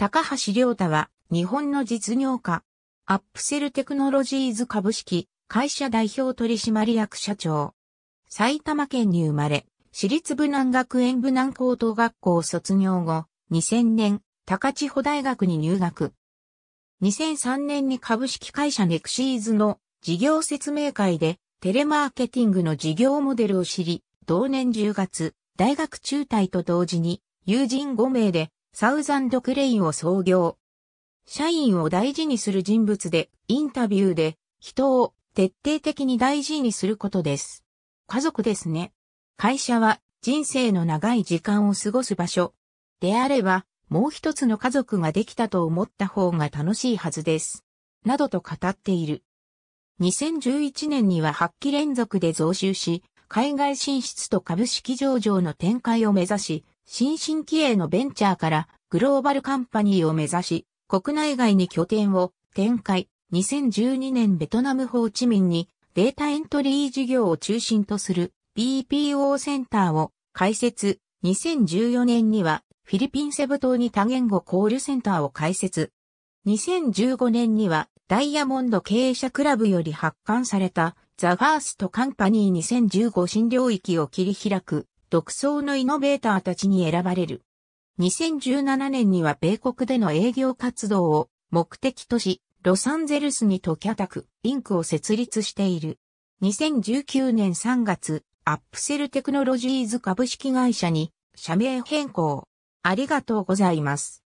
高橋良太は日本の実業家、アップセルテクノロジーズ株式会社代表取締役社長。埼玉県に生まれ、私立部南学園部南高等学校卒業後、2000年、高千穂大学に入学。2003年に株式会社ネクシーズの事業説明会でテレマーケティングの事業モデルを知り、同年10月、大学中退と同時に友人5名でサウザンドクレインを創業。社員を大事にする人物で、インタビューで、人を徹底的に大事にすることです。家族ですね。会社は人生の長い時間を過ごす場所。であれば、もう一つの家族ができたと思った方が楽しいはずです。などと語っている。2011年には8期連続で増収し、海外進出と株式上場の展開を目指し、新進気鋭のベンチャーからグローバルカンパニーを目指し、国内外に拠点を展開、2012年ベトナムホーチミンにデータエントリー事業を中心とする BPO センターを開設、2014年にはフィリピンセブ島に多言語交流センターを開設。2015年にはダイヤモンド経営者クラブより発刊されたザ・ファーストカンパニー2015新領域を切り開く独創のイノベーターたちに選ばれる。2017年には米国での営業活動を目的とし、ロサンゼルスにとキャタク、インクを設立している。2019年3月、アップセルテクノロジーズ株式会社に社名変更。ありがとうございます。